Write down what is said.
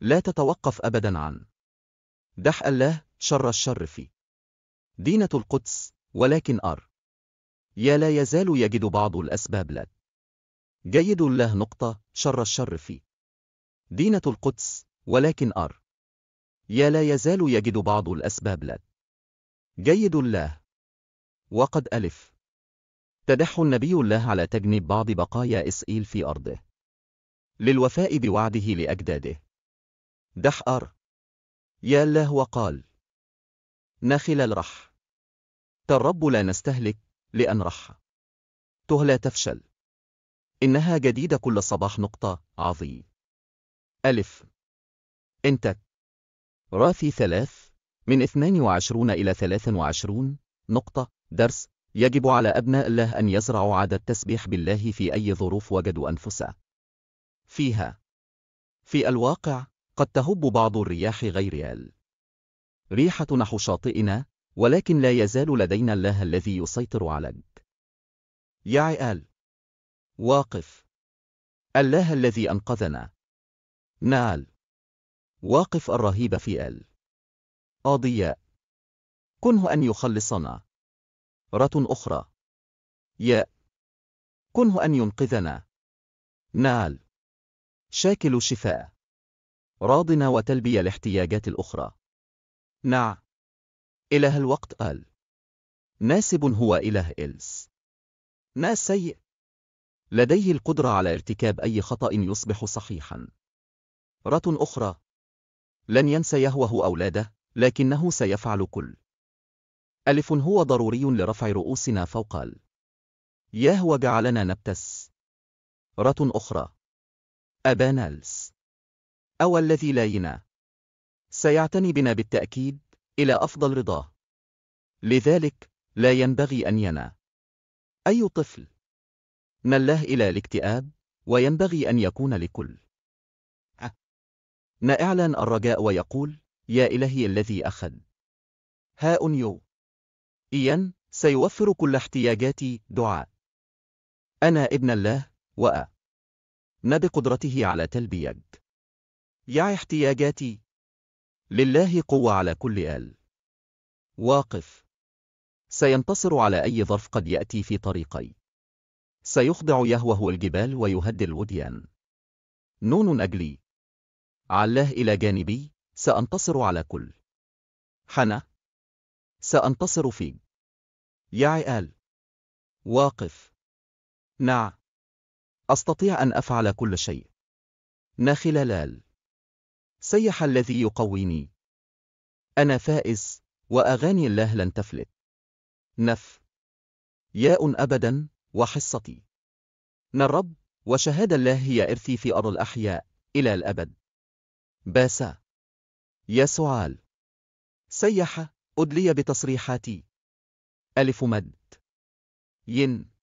لا تتوقف أبدا عن دح الله شر الشر في دينة القدس ولكن أر يا لا يزال يجد بعض الأسباب لك جيد الله نقطة شر الشر في دينة القدس ولكن أر يا لا يزال يجد بعض الأسباب لك جيد الله وقد ألف تدح النبي الله على تجنب بعض بقايا إسئيل في أرضه للوفاء بوعده لأجداده دحأر يا الله وقال نخل الرح ترب لا نستهلك لأن رح ته لا تفشل إنها جديدة كل صباح نقطة عظيم ألف إنتك راثي ثلاث من 22 إلى 23 نقطة درس يجب على أبناء الله أن يزرعوا عادة التسبيح بالله في أي ظروف وجدوا أنفسه فيها في الواقع قد تهب بعض الرياح غير ال ريحة نحو شاطئنا ولكن لا يزال لدينا الله الذي يسيطر على عليك يعي آل واقف الله الذي أنقذنا نال واقف الرهيب في آل أضياء كنه أن يخلصنا رة أخرى ياء كنه أن ينقذنا نال شاكل شفاء راضنا وتلبي الاحتياجات الأخرى. نع. إله الوقت آل. ناسب هو إله إلس. ناس سيء. لديه القدرة على ارتكاب أي خطأ يصبح صحيحا. رات أخرى. لن ينسى يهوه أولاده، لكنه سيفعل كل. ألف هو ضروري لرفع رؤوسنا فوق ال. يهوه جعلنا نبتس. رات أخرى. أبانالس. أو الذي لا ينا سيعتني بنا بالتأكيد إلى أفضل رضاه لذلك لا ينبغي أن ينا أي طفل نله إلى الاكتئاب وينبغي أن يكون لكل أه. نإعلن الرجاء ويقول يا إلهي الذي أخذ هاء يو إيان سيوفر كل احتياجاتي دعاء أنا ابن الله وأ بقدرته على تلبيك يا احتياجاتي لله قوة على كل آل واقف سينتصر على أي ظرف قد يأتي في طريقي سيخضع يهوه الجبال ويهدي الوديان نون أجلي علاه إلى جانبي سأنتصر على كل حنا سأنتصر في يعي آل واقف نع أستطيع أن أفعل كل شيء نخلال سيح الذي يقويني أنا فائز وأغاني الله لن تفلت نف ياء أبدا وحصتي ن الرب وشهادة الله هي إرثي في أرض الأحياء إلى الأبد باسا سعال سيح أدلي بتصريحاتي ألف مد ين